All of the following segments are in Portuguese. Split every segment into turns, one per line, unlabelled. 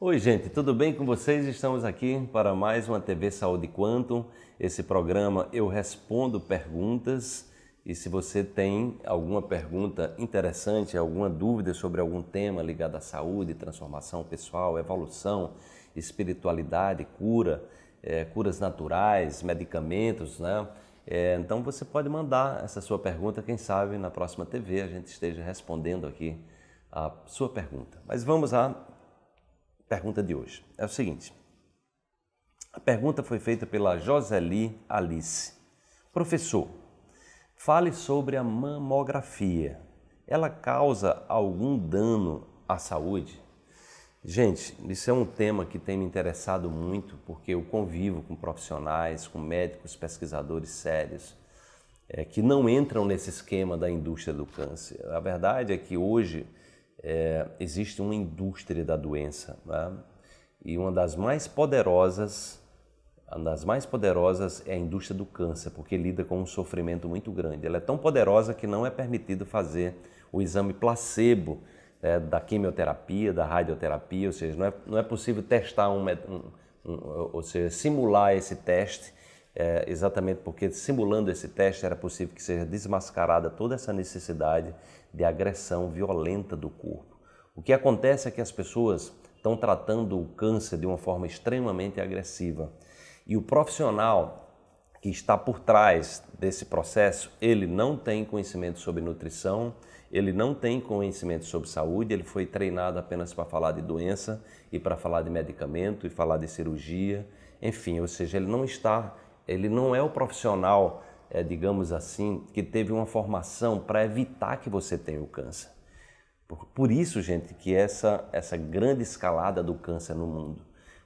Oi, gente, tudo bem com vocês? Estamos aqui para mais uma TV Saúde Quantum. Esse programa eu respondo perguntas e se você tem alguma pergunta interessante, alguma dúvida sobre algum tema ligado à saúde, transformação pessoal, evolução, espiritualidade, cura, é, curas naturais, medicamentos, né? É, então você pode mandar essa sua pergunta, quem sabe na próxima TV a gente esteja respondendo aqui a sua pergunta. Mas vamos lá pergunta de hoje é o seguinte. A pergunta foi feita pela Joseli Alice. Professor, fale sobre a mamografia. Ela causa algum dano à saúde? Gente, isso é um tema que tem me interessado muito porque eu convivo com profissionais, com médicos, pesquisadores sérios é, que não entram nesse esquema da indústria do câncer. A verdade é que hoje é, existe uma indústria da doença né? e uma das mais poderosas uma das mais poderosas é a indústria do câncer, porque lida com um sofrimento muito grande. Ela é tão poderosa que não é permitido fazer o exame placebo né, da quimioterapia, da radioterapia, ou seja, não é, não é possível testar um, um, um, ou seja, simular esse teste é, exatamente porque simulando esse teste era possível que seja desmascarada toda essa necessidade de agressão violenta do corpo. O que acontece é que as pessoas estão tratando o câncer de uma forma extremamente agressiva e o profissional que está por trás desse processo, ele não tem conhecimento sobre nutrição, ele não tem conhecimento sobre saúde, ele foi treinado apenas para falar de doença e para falar de medicamento e falar de cirurgia, enfim, ou seja, ele não está ele não é o profissional, é, digamos assim, que teve uma formação para evitar que você tenha o câncer. Por, por isso, gente, que essa, essa grande escalada do câncer no mundo.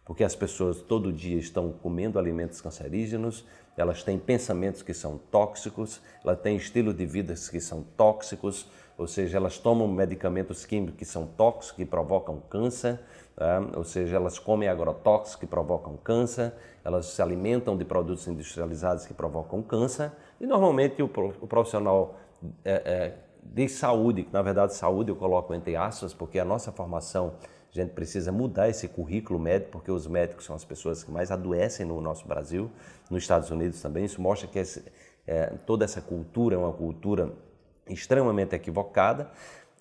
Porque as pessoas todo dia estão comendo alimentos cancerígenos, elas têm pensamentos que são tóxicos, elas têm estilo de vida que são tóxicos, ou seja, elas tomam medicamentos químicos que são tóxicos, que provocam câncer, Tá? ou seja, elas comem agrotóxicos que provocam câncer, elas se alimentam de produtos industrializados que provocam câncer, e normalmente o profissional é, é, de saúde, que na verdade saúde eu coloco entre aspas, porque a nossa formação, a gente precisa mudar esse currículo médico, porque os médicos são as pessoas que mais adoecem no nosso Brasil, nos Estados Unidos também, isso mostra que esse, é, toda essa cultura é uma cultura extremamente equivocada,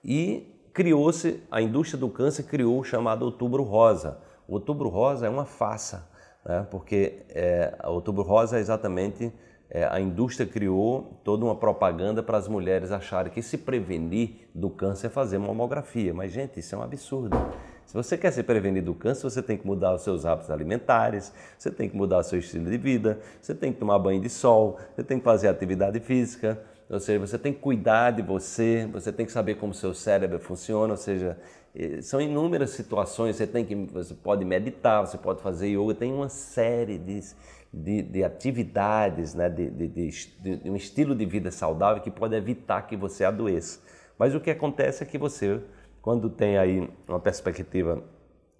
e criou-se, a indústria do câncer criou o chamado Outubro Rosa. O Outubro Rosa é uma farsa, né? porque é, Outubro Rosa é exatamente é, a indústria criou toda uma propaganda para as mulheres acharem que se prevenir do câncer é fazer mamografia. Mas, gente, isso é um absurdo. Se você quer se prevenir do câncer, você tem que mudar os seus hábitos alimentares, você tem que mudar o seu estilo de vida, você tem que tomar banho de sol, você tem que fazer atividade física, ou seja, você tem que cuidar de você, você tem que saber como seu cérebro funciona, ou seja, eh, são inúmeras situações, você tem que você pode meditar, você pode fazer yoga, tem uma série de, de, de atividades, né, de, de, de, um estilo de vida saudável que pode evitar que você adoeça. Mas o que acontece é que você, quando tem aí uma perspectiva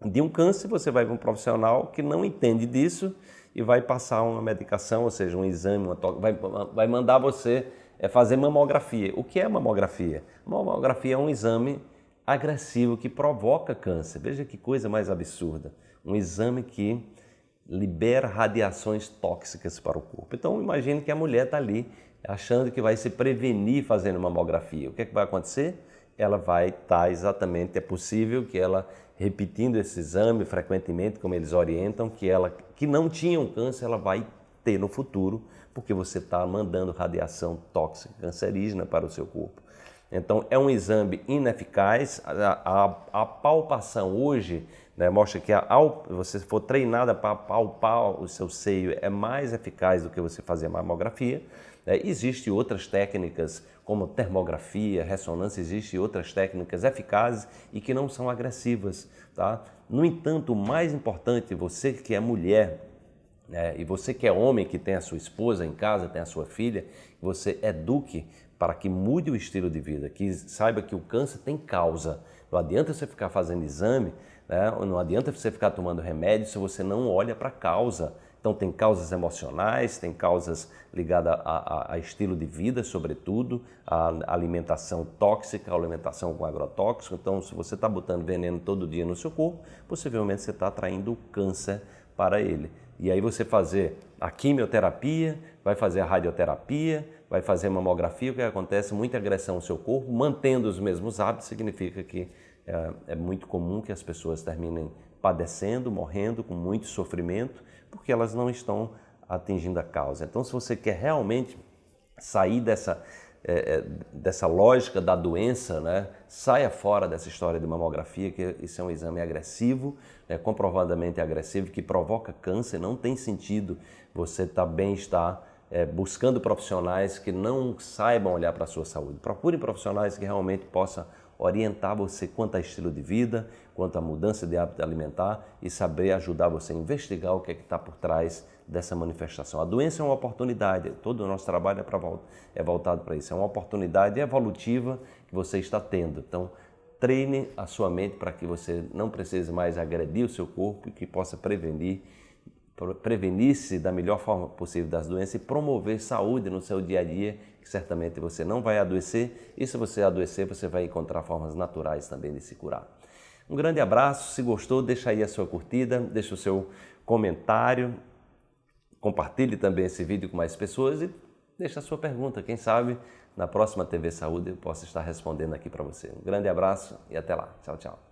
de um câncer, você vai para um profissional que não entende disso e vai passar uma medicação, ou seja, um exame, uma to... vai, vai mandar você é fazer mamografia. O que é mamografia? Mamografia é um exame agressivo que provoca câncer. Veja que coisa mais absurda. Um exame que libera radiações tóxicas para o corpo. Então imagine que a mulher está ali achando que vai se prevenir fazendo mamografia. O que, é que vai acontecer? Ela vai estar tá exatamente, é possível que ela repetindo esse exame frequentemente, como eles orientam, que ela que não tinha um câncer, ela vai ter no futuro, porque você está mandando radiação tóxica, cancerígena para o seu corpo. Então, é um exame ineficaz. A, a, a palpação hoje né, mostra que a, você for treinada para palpar o seu seio é mais eficaz do que você fazer mamografia. Né? Existem outras técnicas, como termografia, ressonância, existem outras técnicas eficazes e que não são agressivas. Tá? No entanto, o mais importante, você que é mulher, né? e você que é homem, que tem a sua esposa em casa, tem a sua filha, você eduque para que mude o estilo de vida, que saiba que o câncer tem causa. Não adianta você ficar fazendo exame, né? não adianta você ficar tomando remédio se você não olha para a causa. Então, tem causas emocionais, tem causas ligadas a, a, a estilo de vida, sobretudo, a alimentação tóxica, a alimentação com agrotóxico. Então, se você está botando veneno todo dia no seu corpo, possivelmente você está atraindo câncer para ele. E aí você fazer a quimioterapia, vai fazer a radioterapia, vai fazer mamografia, o que acontece? Muita agressão no seu corpo, mantendo os mesmos hábitos, significa que é, é muito comum que as pessoas terminem padecendo, morrendo com muito sofrimento, porque elas não estão atingindo a causa. Então, se você quer realmente sair dessa é, é, dessa lógica da doença, né? saia fora dessa história de mamografia, que isso é um exame agressivo, né? comprovadamente agressivo, que provoca câncer, não tem sentido você tá bem estar é, buscando profissionais que não saibam olhar para a sua saúde. Procure profissionais que realmente possam orientar você quanto a estilo de vida, quanto a mudança de hábito alimentar e saber ajudar você a investigar o que é que está por trás dessa manifestação. A doença é uma oportunidade, todo o nosso trabalho é, pra, é voltado para isso, é uma oportunidade evolutiva que você está tendo. Então, treine a sua mente para que você não precise mais agredir o seu corpo e que possa prevenir prevenir-se da melhor forma possível das doenças e promover saúde no seu dia a dia, que certamente você não vai adoecer, e se você adoecer, você vai encontrar formas naturais também de se curar. Um grande abraço, se gostou, deixa aí a sua curtida, deixa o seu comentário, compartilhe também esse vídeo com mais pessoas e deixa a sua pergunta, quem sabe na próxima TV Saúde eu posso estar respondendo aqui para você. Um grande abraço e até lá. Tchau, tchau.